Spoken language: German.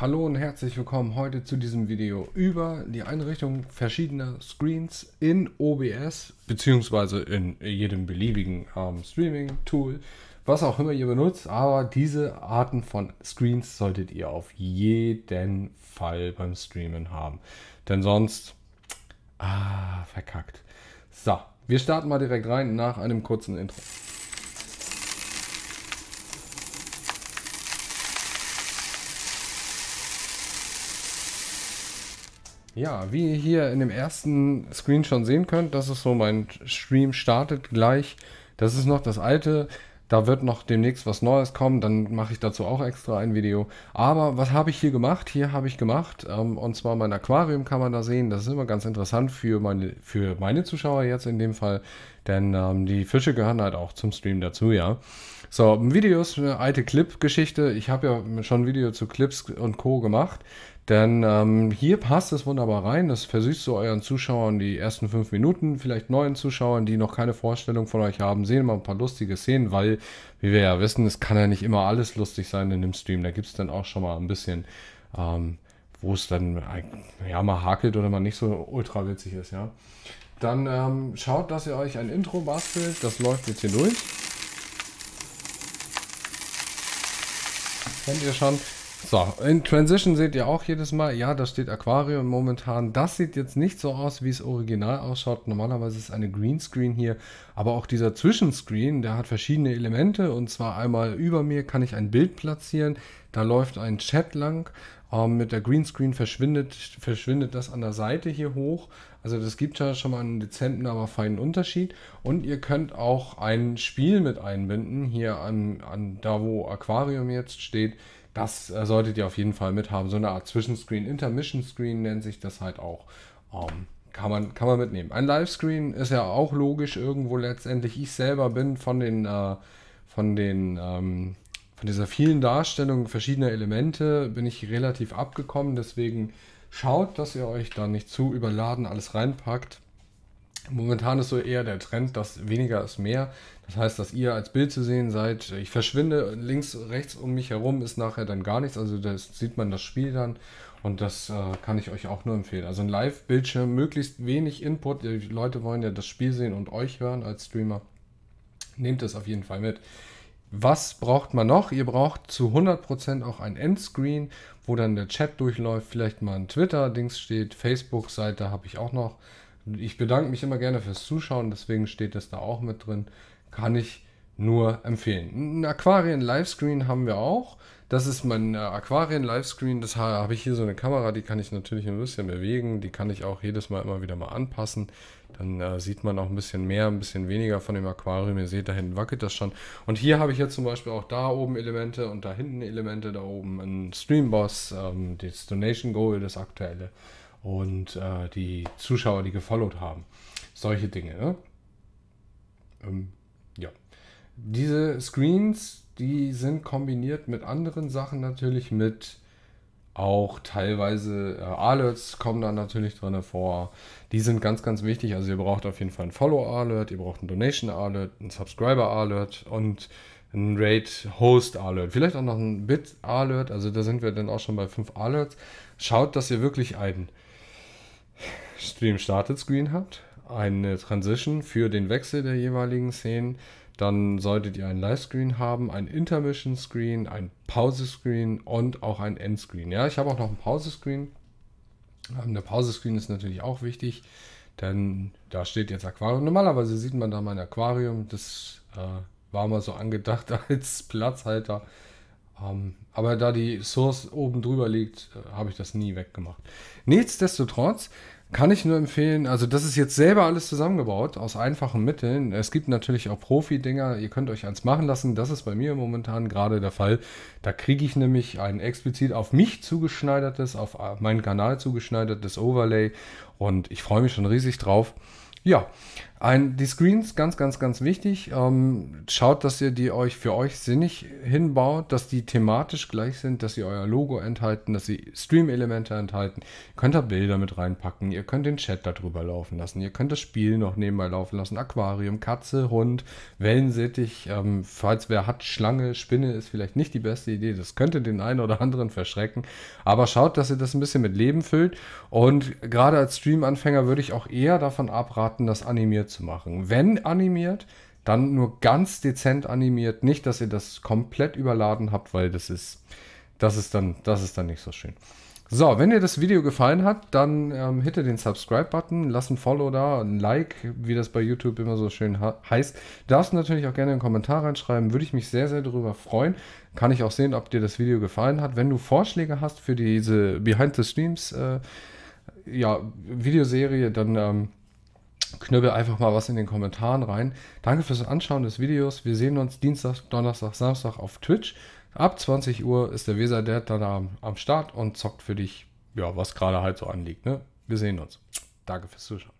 Hallo und herzlich willkommen heute zu diesem Video über die Einrichtung verschiedener Screens in OBS beziehungsweise in jedem beliebigen ähm, Streaming-Tool, was auch immer ihr benutzt, aber diese Arten von Screens solltet ihr auf jeden Fall beim Streamen haben, denn sonst ah, verkackt. So, wir starten mal direkt rein nach einem kurzen Intro. Ja, wie ihr hier in dem ersten Screen schon sehen könnt, das ist so mein Stream startet gleich. Das ist noch das alte. Da wird noch demnächst was Neues kommen. Dann mache ich dazu auch extra ein Video. Aber was habe ich hier gemacht? Hier habe ich gemacht, ähm, und zwar mein Aquarium kann man da sehen. Das ist immer ganz interessant für meine, für meine Zuschauer jetzt in dem Fall. Denn ähm, die Fische gehören halt auch zum Stream dazu, ja. So, ein Video ist eine alte Clip-Geschichte. Ich habe ja schon ein Video zu Clips und Co. gemacht. Denn ähm, hier passt es wunderbar rein. Das versüßt so euren Zuschauern die ersten fünf Minuten, vielleicht neuen Zuschauern, die noch keine Vorstellung von euch haben, sehen mal ein paar lustige Szenen, weil, wie wir ja wissen, es kann ja nicht immer alles lustig sein in dem Stream. Da gibt es dann auch schon mal ein bisschen, ähm, wo es dann ja mal hakelt oder mal nicht so ultra witzig ist, ja. Dann ähm, schaut, dass ihr euch ein Intro bastelt. Das läuft jetzt hier durch. Kennt ihr schon. So, in Transition seht ihr auch jedes Mal, ja, da steht Aquarium momentan. Das sieht jetzt nicht so aus, wie es original ausschaut. Normalerweise ist eine Greenscreen hier, aber auch dieser Zwischenscreen, der hat verschiedene Elemente. Und zwar einmal über mir kann ich ein Bild platzieren, da läuft ein Chat lang. Ähm, mit der Greenscreen verschwindet, verschwindet das an der Seite hier hoch. Also das gibt ja schon mal einen dezenten, aber feinen Unterschied. Und ihr könnt auch ein Spiel mit einbinden, hier an, an da wo Aquarium jetzt steht das äh, solltet ihr auf jeden Fall mithaben. So eine Art Zwischenscreen, Intermission Screen nennt sich das halt auch. Ähm, kann man, kann man mitnehmen. Ein Livescreen ist ja auch logisch irgendwo letztendlich. Ich selber bin von den, äh, von den, ähm, von dieser vielen Darstellung verschiedener Elemente bin ich relativ abgekommen. Deswegen schaut, dass ihr euch da nicht zu überladen alles reinpackt. Momentan ist so eher der Trend, dass weniger ist mehr. Das heißt, dass ihr als Bild zu sehen seid, ich verschwinde, links, rechts um mich herum ist nachher dann gar nichts. Also das sieht man das Spiel dann und das äh, kann ich euch auch nur empfehlen. Also ein Live-Bildschirm, möglichst wenig Input. Die Leute wollen ja das Spiel sehen und euch hören als Streamer. Nehmt es auf jeden Fall mit. Was braucht man noch? Ihr braucht zu 100% auch ein Endscreen, wo dann der Chat durchläuft, vielleicht mal ein Twitter-Dings steht, Facebook-Seite habe ich auch noch ich bedanke mich immer gerne fürs Zuschauen, deswegen steht das da auch mit drin. Kann ich nur empfehlen. Ein Aquarien-Livescreen haben wir auch. Das ist mein äh, Aquarien-Livescreen. Das habe ich hier so eine Kamera, die kann ich natürlich ein bisschen bewegen. Die kann ich auch jedes Mal immer wieder mal anpassen. Dann äh, sieht man auch ein bisschen mehr, ein bisschen weniger von dem Aquarium. Ihr seht, da hinten wackelt das schon. Und hier habe ich jetzt zum Beispiel auch da oben Elemente und da hinten Elemente. Da oben ein Streamboss, ähm, das Donation Goal, das aktuelle und äh, die Zuschauer, die gefollowt haben. Solche Dinge. Ne? Ähm, ja. Diese Screens, die sind kombiniert mit anderen Sachen natürlich mit auch teilweise äh, Alerts kommen da natürlich drin vor. Die sind ganz, ganz wichtig. Also ihr braucht auf jeden Fall ein Follow-Alert, ihr braucht ein Donation-Alert, ein Subscriber-Alert und ein Rate-Host-Alert. Vielleicht auch noch ein Bit-Alert. Also da sind wir dann auch schon bei fünf Alerts. Schaut, dass ihr wirklich einen Stream Started Screen habt, eine Transition für den Wechsel der jeweiligen Szenen, dann solltet ihr einen Live-Screen haben, einen Intermission Screen, einen Pause Screen und auch einen End-Screen. Ja, ich habe auch noch einen Pause Screen. Ähm, der Pause Screen ist natürlich auch wichtig, denn da steht jetzt Aquarium. Normalerweise sieht man da mein Aquarium, das äh, war mal so angedacht als Platzhalter um, aber da die Source oben drüber liegt, äh, habe ich das nie weggemacht. Nichtsdestotrotz kann ich nur empfehlen, also das ist jetzt selber alles zusammengebaut aus einfachen Mitteln. Es gibt natürlich auch Profi-Dinger, ihr könnt euch eins machen lassen. Das ist bei mir momentan gerade der Fall. Da kriege ich nämlich ein explizit auf mich zugeschneidertes, auf äh, meinen Kanal zugeschneidertes Overlay und ich freue mich schon riesig drauf. Ja, ein, die Screens, ganz, ganz, ganz wichtig. Ähm, schaut, dass ihr die euch für euch sinnig hinbaut, dass die thematisch gleich sind, dass sie euer Logo enthalten, dass sie Stream-Elemente enthalten. Ihr könnt da Bilder mit reinpacken, ihr könnt den Chat darüber laufen lassen, ihr könnt das Spiel noch nebenbei laufen lassen. Aquarium, Katze, Hund, Wellensittich. Ähm, falls wer hat, Schlange, Spinne ist vielleicht nicht die beste Idee. Das könnte den einen oder anderen verschrecken. Aber schaut, dass ihr das ein bisschen mit Leben füllt. Und gerade als Stream-Anfänger würde ich auch eher davon abraten, das animiert zu machen. Wenn animiert, dann nur ganz dezent animiert. Nicht, dass ihr das komplett überladen habt, weil das ist, das ist dann, das ist dann nicht so schön. So, wenn dir das Video gefallen hat, dann ähm, hitte den Subscribe-Button, lass ein Follow da, ein Like, wie das bei YouTube immer so schön heißt. Darfst natürlich auch gerne einen Kommentar reinschreiben, würde ich mich sehr, sehr darüber freuen. Kann ich auch sehen, ob dir das Video gefallen hat. Wenn du Vorschläge hast für diese Behind the Streams äh, ja, dann ähm, knüppel einfach mal was in den Kommentaren rein. Danke fürs Anschauen des Videos. Wir sehen uns Dienstag, Donnerstag, Samstag auf Twitch. Ab 20 Uhr ist der Weser Dad dann am, am Start und zockt für dich, ja, was gerade halt so anliegt. Ne? Wir sehen uns. Danke fürs Zuschauen.